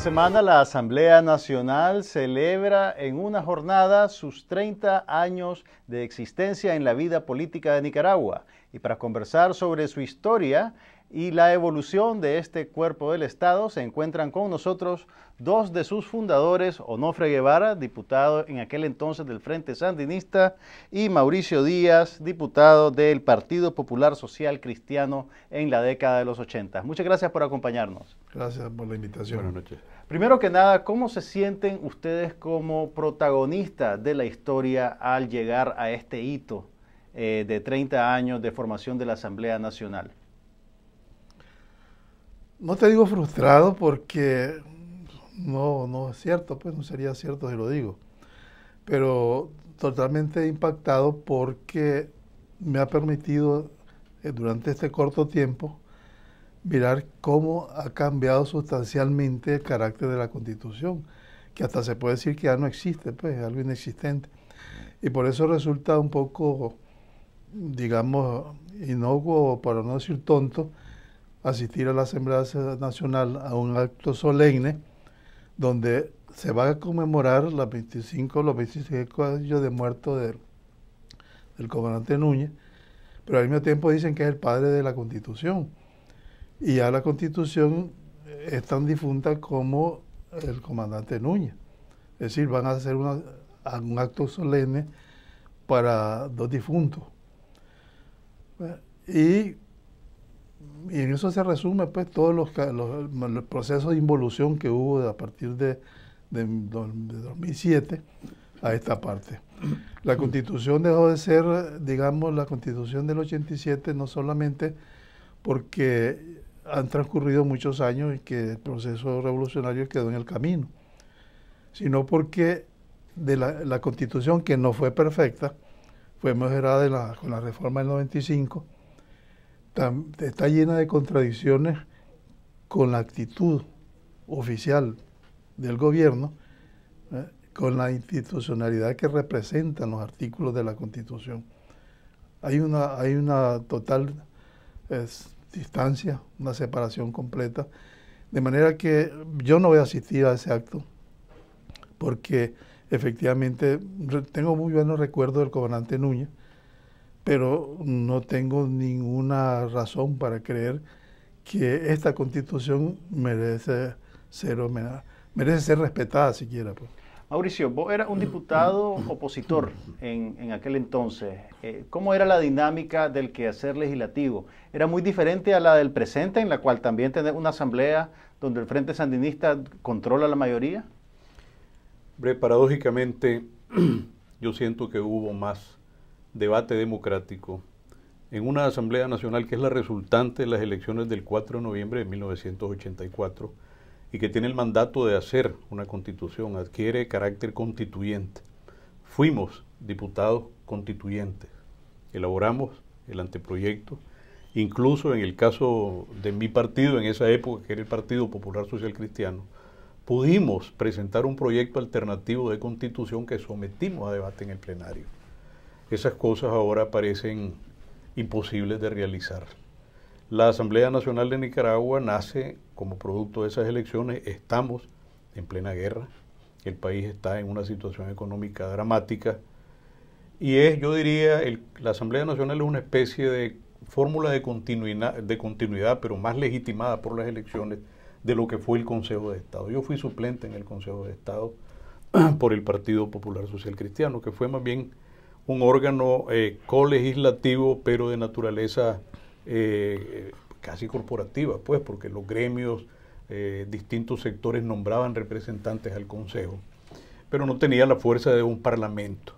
semana la Asamblea Nacional celebra en una jornada sus 30 años de existencia en la vida política de Nicaragua. Y para conversar sobre su historia, y la evolución de este cuerpo del Estado se encuentran con nosotros dos de sus fundadores, Onofre Guevara, diputado en aquel entonces del Frente Sandinista, y Mauricio Díaz, diputado del Partido Popular Social Cristiano en la década de los 80. Muchas gracias por acompañarnos. Gracias por la invitación. Buenas noches. Primero que nada, ¿cómo se sienten ustedes como protagonistas de la historia al llegar a este hito eh, de 30 años de formación de la Asamblea Nacional? No te digo frustrado porque no, no es cierto, pues no sería cierto si lo digo, pero totalmente impactado porque me ha permitido eh, durante este corto tiempo mirar cómo ha cambiado sustancialmente el carácter de la Constitución, que hasta se puede decir que ya no existe, pues es algo inexistente. Y por eso resulta un poco, digamos, inocuo, para no decir tonto, asistir a la Asamblea Nacional a un acto solemne donde se va a conmemorar las 25, los 25 años de muerto del comandante Núñez, pero al mismo tiempo dicen que es el padre de la Constitución. Y ya la Constitución eh, es tan difunta como el comandante Núñez. Es decir, van a hacer un acto solemne para dos difuntos. Y y en eso se resume pues todos los, los, procesos de involución que hubo a partir de, 2007 a esta parte. La constitución dejó de ser, digamos, la constitución del 87, no solamente porque han transcurrido muchos años y que el proceso revolucionario quedó en el camino, sino porque de la, constitución que no fue perfecta, fue mejorada con la reforma del 95 está llena de contradicciones con la actitud oficial del gobierno, eh, con la institucionalidad que representan los artículos de la Constitución. Hay una, hay una total distancia, una separación completa, de manera que yo no voy a asistir a ese acto, porque efectivamente tengo muy buenos recuerdos del gobernante Núñez, pero no tengo ninguna razón para creer que esta constitución merece ser, merece ser respetada siquiera. Pues. Mauricio, vos eras un diputado opositor en, aquel entonces. Eh, ¿Cómo era la dinámica del quehacer legislativo? ¿Era muy diferente a la del presente, en la cual también tenés una asamblea donde el Frente Sandinista controla la mayoría? Hombre, paradójicamente, yo siento que hubo más debate democrático en una Asamblea Nacional que es la resultante de las elecciones del 4 de noviembre de 1984 y que tiene el mandato de hacer una constitución, adquiere carácter constituyente. Fuimos diputados constituyentes, elaboramos el anteproyecto, incluso en el caso de mi partido en esa época, que era el Partido Popular Social Cristiano, pudimos presentar un proyecto alternativo de constitución que sometimos a debate en el plenario esas cosas ahora parecen imposibles de realizar. La Asamblea Nacional de Nicaragua nace como producto de esas elecciones, estamos en plena guerra, el país está en una situación económica dramática y es, yo diría, la Asamblea Nacional es una especie de fórmula de continuidad, pero más legitimada por las elecciones de lo que fue el Consejo de Estado. Yo fui suplente en el Consejo de Estado por el Partido Popular Social Cristiano, que fue más bien un órgano eh, colegislativo, pero de naturaleza eh, eh, casi corporativa, pues, porque los gremios, distintos sectores nombraban representantes al Consejo, pero no tenía la fuerza de un parlamento.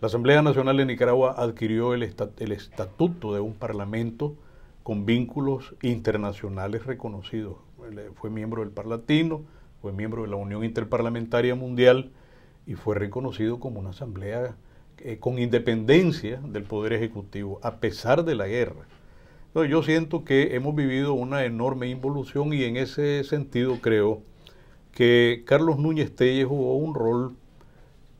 La Asamblea Nacional de Nicaragua adquirió el, el estatuto de un parlamento con vínculos internacionales reconocidos. Fue miembro del Parlatino, fue miembro de la Unión Interparlamentaria Mundial y fue reconocido como una asamblea eh, con independencia del Poder Ejecutivo, a pesar de la guerra. yo siento que hemos vivido una enorme involución y en ese sentido creo que Carlos Núñez Telle jugó un rol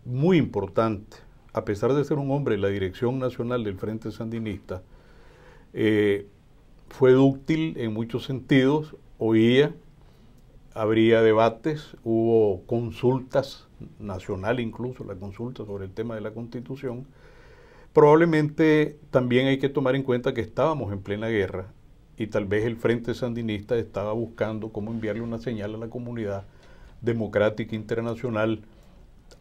muy importante, a pesar de ser un hombre de la Dirección Nacional del Frente Sandinista, eh, fue dúctil en muchos sentidos, oía, habría debates, hubo consultas nacional incluso, la consulta sobre el tema de la constitución, probablemente también hay que tomar en cuenta que estábamos en plena guerra y tal vez el Frente Sandinista estaba buscando cómo enviarle una señal a la comunidad democrática internacional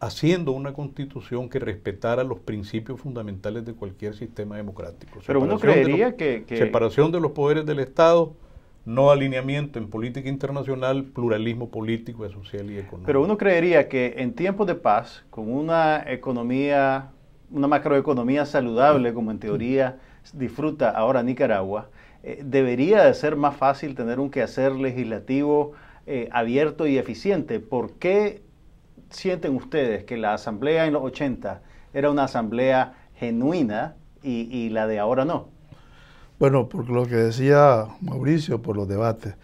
haciendo una constitución que respetara los principios fundamentales de cualquier sistema democrático. Separación Pero uno creería que, Separación de los poderes del Estado, no alineamiento en política internacional, pluralismo político, social y económico. Pero uno creería que en tiempos de paz, con una economía, una macroeconomía saludable, como en teoría disfruta ahora Nicaragua, eh, debería de ser más fácil tener un quehacer legislativo eh, abierto y eficiente. ¿Por qué sienten ustedes que la asamblea en los 80 era una asamblea genuina y la de ahora no? Bueno, por lo que decía Mauricio, por los debates.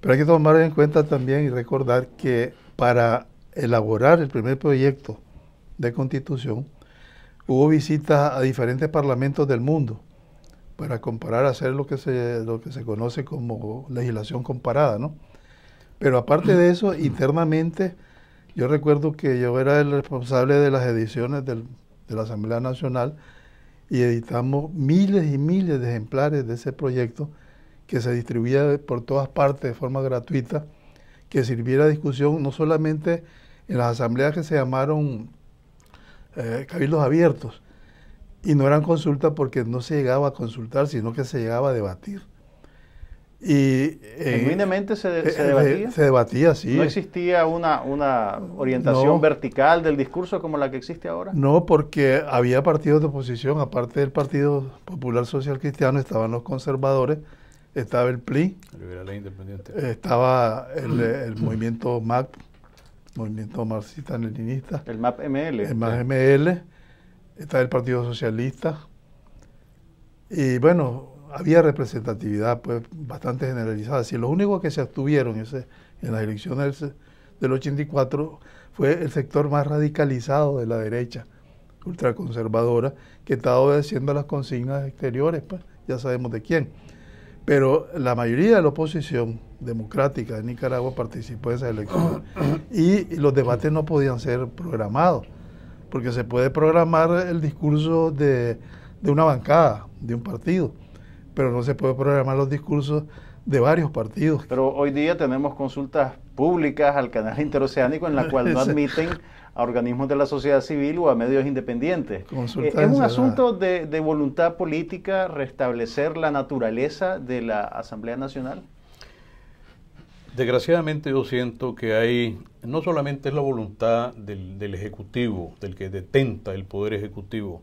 Pero hay que tomar en cuenta también y recordar que para elaborar el primer proyecto de constitución hubo visitas a diferentes parlamentos del mundo para comparar, hacer lo que se, lo que se conoce como legislación comparada, Pero aparte de eso, internamente, yo recuerdo que yo era el responsable de las ediciones del, de la Asamblea Nacional y editamos miles y miles de ejemplares de ese proyecto que se distribuía por todas partes de forma gratuita, que sirviera de discusión no solamente en las asambleas que se llamaron eh, cabildos abiertos, y no eran consultas porque no se llegaba a consultar, sino que se llegaba a debatir. Y, eh, ¿Genuinamente eh, se, debatía? Se debatía, sí. ¿No existía una, una orientación vertical del discurso como la que existe ahora? No, porque había partidos de oposición, aparte del Partido Popular Social Cristiano, estaban los conservadores, estaba el PLI, e estaba el, el movimiento MAP, movimiento marxista-leninista. El MAP-ML. El MAP-ML, estaba el Partido Socialista. Y bueno, había representatividad pues, bastante generalizada. Si los únicos que se abstuvieron ese, en las elecciones del, 84 fue el sector más radicalizado de la derecha, ultraconservadora, que estaba obedeciendo a las consignas exteriores, pues, ya sabemos de quién. Pero la mayoría de la oposición democrática de Nicaragua participó en esas elecciones y los debates no podían ser programados, porque se puede programar el discurso de, de una bancada, de un partido pero no se puede programar los discursos de varios partidos. Pero hoy día tenemos consultas públicas al canal interoceánico en la cual no admiten a organismos de la sociedad civil o a medios independientes. Eh, es un asunto de, voluntad política restablecer la naturaleza de la Asamblea Nacional. Desgraciadamente yo siento que hay, no solamente es la voluntad del Ejecutivo, del que detenta el Poder Ejecutivo,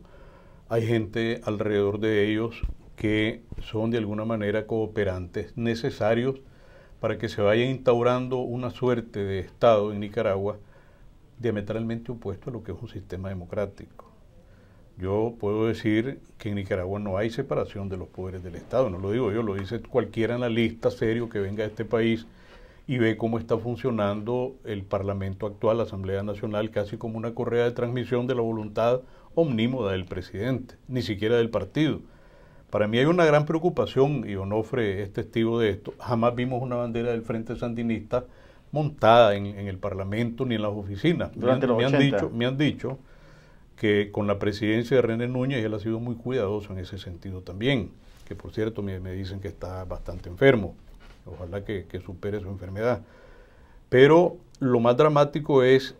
hay gente alrededor de ellos que son de alguna manera cooperantes necesarios para que se vaya instaurando una suerte de Estado en Nicaragua diametralmente opuesto a lo que es un sistema democrático. Yo puedo decir que en Nicaragua no hay separación de los poderes del Estado, no lo digo yo, lo dice cualquier analista serio que venga a este país y ve cómo está funcionando el Parlamento actual, la Asamblea Nacional, casi como una correa de transmisión de la voluntad omnímoda del presidente, ni siquiera del partido. Para mí hay una gran preocupación, y Onofre es testigo de esto, jamás vimos una bandera del Frente Sandinista montada en, el Parlamento ni en las oficinas. me, han dicho, que con la presidencia de René Núñez él ha sido muy cuidadoso en ese sentido también, que por cierto me, dicen que está bastante enfermo, ojalá que, que supere su enfermedad. Pero lo más dramático es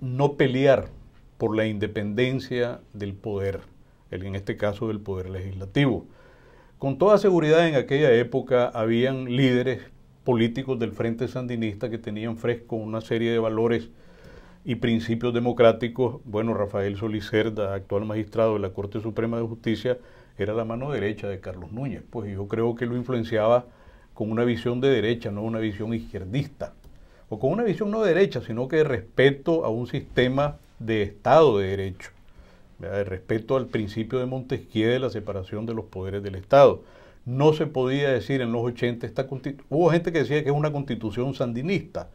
no pelear por la independencia del poder en este caso del Poder Legislativo. Con toda seguridad en aquella época habían líderes políticos del Frente Sandinista que tenían fresco una serie de valores y principios democráticos. Bueno, Rafael Solicerda, actual magistrado de la Corte Suprema de Justicia, era la mano derecha de Carlos Núñez, pues yo creo que lo influenciaba con una visión de derecha, no una visión izquierdista, o con una visión no derecha, sino que de respeto a un sistema de Estado de Derecho. Respecto al principio de Montesquieu de la separación de los poderes del Estado. No se podía decir en los 80, esta hubo gente que decía que es una constitución sandinista.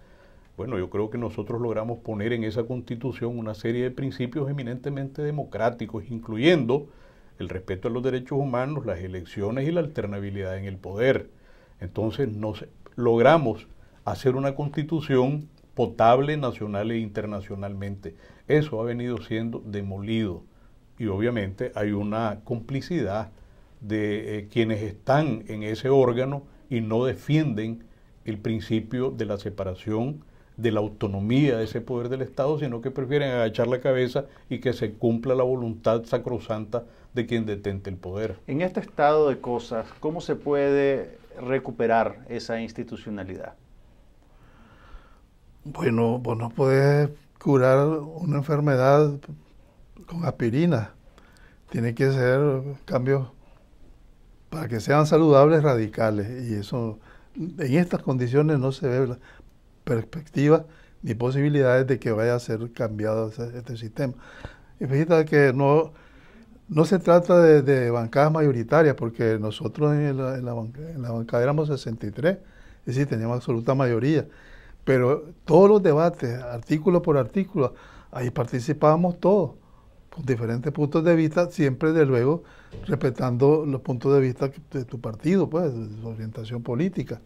Bueno, yo creo que nosotros logramos poner en esa constitución una serie de principios eminentemente democráticos, incluyendo el respeto a los derechos humanos, las elecciones y la alternabilidad en el poder. Entonces nos logramos hacer una constitución potable nacional e internacionalmente. Eso ha venido siendo demolido y obviamente hay una complicidad de eh, quienes están en ese órgano y no defienden el principio de la separación, de la autonomía de ese poder del Estado, sino que prefieren agachar la cabeza y que se cumpla la voluntad sacrosanta de quien detente el poder. En este estado de cosas, ¿cómo se puede recuperar esa institucionalidad? Bueno, vos no puedes curar una enfermedad con aspirina. Tiene que ser cambios para que sean saludables radicales. Y eso, en estas condiciones no se ve perspectiva ni posibilidades de que vaya a ser cambiado este sistema. Y fíjate que no, no se trata de, bancadas mayoritarias, porque nosotros en la, en la bancada éramos 63, es decir, teníamos absoluta mayoría. Pero todos los debates, artículo por artículo, ahí participábamos todos con diferentes puntos de vista, siempre de luego respetando los puntos de vista de tu partido, pues, de su orientación política.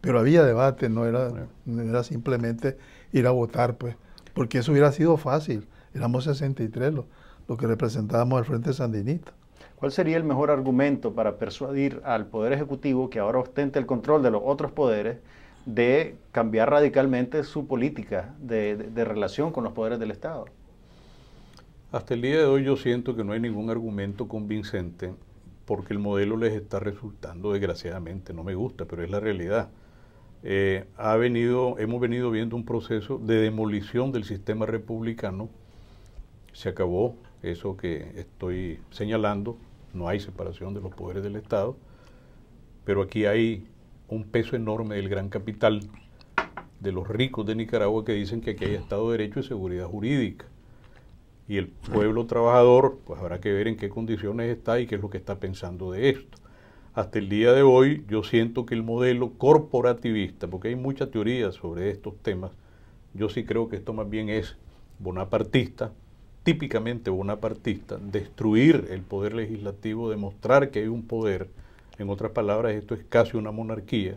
Pero había debate, no era, era simplemente ir a votar, pues, porque eso hubiera sido fácil. Éramos 63 los, lo que representábamos al Frente Sandinista. ¿Cuál sería el mejor argumento para persuadir al Poder Ejecutivo, que ahora ostenta el control de los otros poderes, de cambiar radicalmente su política de relación con los poderes del Estado? Hasta el día de hoy yo siento que no hay ningún argumento convincente porque el modelo les está resultando, desgraciadamente, no me gusta, pero es la realidad. Eh, ha venido, hemos venido viendo un proceso de demolición del sistema republicano. Se acabó eso que estoy señalando, no hay separación de los poderes del Estado, pero aquí hay un peso enorme del gran capital, de los ricos de Nicaragua que dicen que aquí hay Estado de Derecho y seguridad jurídica y el pueblo trabajador, pues habrá que ver en qué condiciones está y qué es lo que está pensando de esto. Hasta el día de hoy yo siento que el modelo corporativista, porque hay mucha teoría sobre estos temas, yo sí creo que esto más bien es bonapartista, típicamente bonapartista, destruir el poder legislativo, demostrar que hay un poder, en otras palabras, esto es casi una monarquía,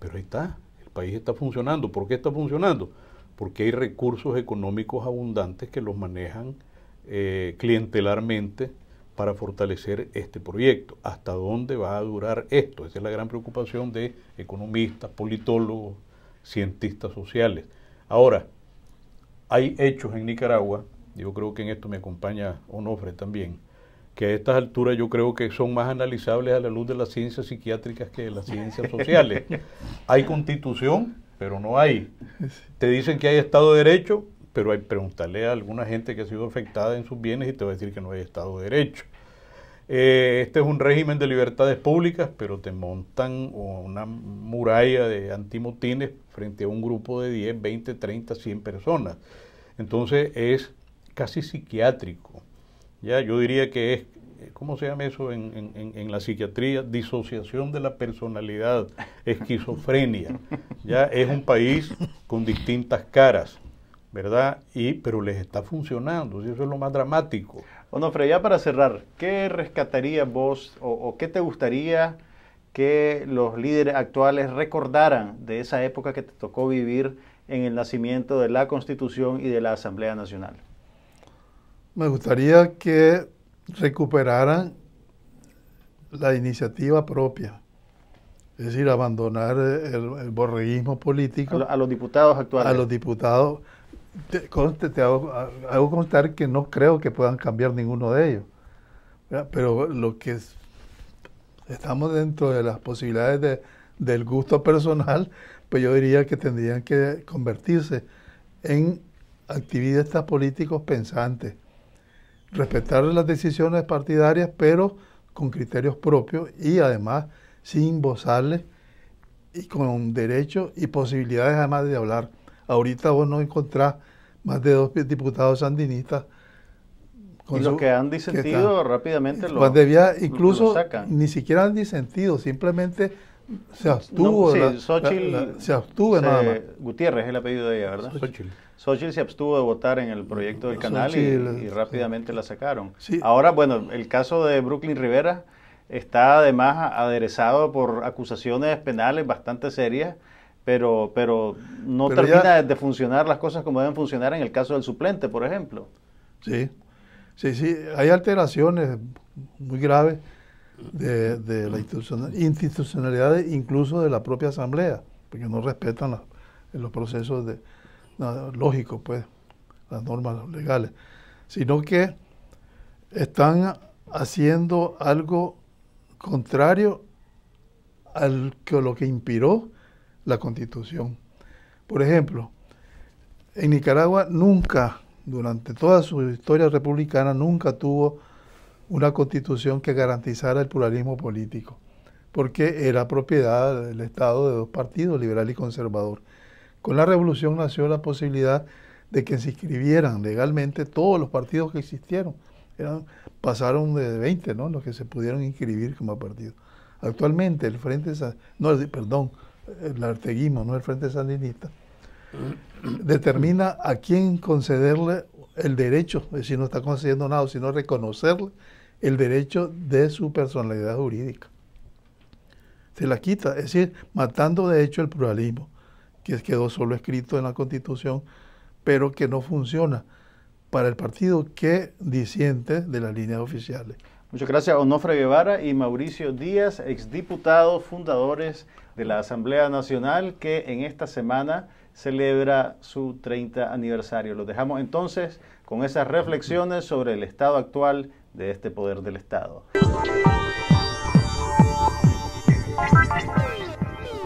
pero ahí está, el país está funcionando. ¿Por qué está funcionando? porque hay recursos económicos abundantes que los manejan eh, clientelarmente para fortalecer este proyecto. ¿Hasta dónde va a durar esto? Esa es la gran preocupación de economistas, politólogos, cientistas sociales. Ahora, hay hechos en Nicaragua, yo creo que en esto me acompaña Onofre también, que a estas alturas yo creo que son más analizables a la luz de las ciencias psiquiátricas que de las ciencias sociales. hay constitución pero no hay. Te dicen que hay Estado de Derecho, pero hay preguntarle a alguna gente que ha sido afectada en sus bienes y te va a decir que no hay Estado de Derecho. Eh, este es un régimen de libertades públicas, pero te montan una muralla de antimotines frente a un grupo de 10, 20, 30, 100 personas. Entonces es casi psiquiátrico. Ya, yo diría que es eh, ¿cómo se llama eso en, la psiquiatría? Disociación de la personalidad, esquizofrenia. Ya es un país con distintas caras, ¿verdad? Y, pero les está funcionando, y eso es lo más dramático. Bueno, Fred, ya para cerrar, ¿qué rescataría vos o qué te gustaría que los líderes actuales recordaran de esa época que te tocó vivir en el nacimiento de la Constitución y de la Asamblea Nacional? Me gustaría que recuperaran la iniciativa propia. Es decir, abandonar el, borreguismo político. A, los diputados actuales. A los diputados. Te, hago, constar que no creo que puedan cambiar ninguno de ellos. Pero lo que estamos dentro de las posibilidades del gusto personal, pues yo diría que tendrían que convertirse en activistas políticos pensantes respetar las decisiones partidarias, pero con criterios propios y además sin bozarles y con derechos y posibilidades además de hablar. Ahorita vos no encontrás más de dos diputados sandinistas. Con y los que han disentido rápidamente lo, debía, incluso ni siquiera han disentido, simplemente se abstuvo. se abstuvo nada más. Gutiérrez es el apellido de ella, ¿verdad? Xochitl se abstuvo de votar en el proyecto del canal y, rápidamente la sacaron. Ahora, bueno, el caso de Brooklyn Rivera está además aderezado por acusaciones penales bastante serias, pero, pero no termina de funcionar las cosas como deben funcionar en el caso del suplente, por ejemplo. Sí, sí, sí, hay alteraciones muy graves de, de la institucionalidad, incluso de la propia Asamblea, porque no respetan los procesos de lógico, pues, las normas legales, sino que están haciendo algo contrario al que lo que inspiró la constitución. Por ejemplo, en Nicaragua nunca, durante toda su historia republicana, nunca tuvo una constitución que garantizara el pluralismo político, porque era propiedad del Estado de dos partidos, liberal y conservador. Con la revolución nació la posibilidad de que se inscribieran legalmente todos los partidos que existieron. pasaron de 20, ¿no? Los que se pudieron inscribir como partido. Actualmente el Frente no, perdón, el arteguismo, no el Frente Sandinista, determina a quién concederle el derecho, es decir, no está concediendo nada, sino reconocerle el derecho de su personalidad jurídica. Se la quita, es decir, matando de hecho el pluralismo que quedó solo escrito en la Constitución, pero que no funciona para el partido que disiente de las líneas oficiales. Muchas gracias, Onofre Guevara y Mauricio Díaz, exdiputados fundadores de la Asamblea Nacional, que en esta semana celebra su 30 aniversario. Los dejamos entonces con esas reflexiones sobre el estado actual de este poder del Estado.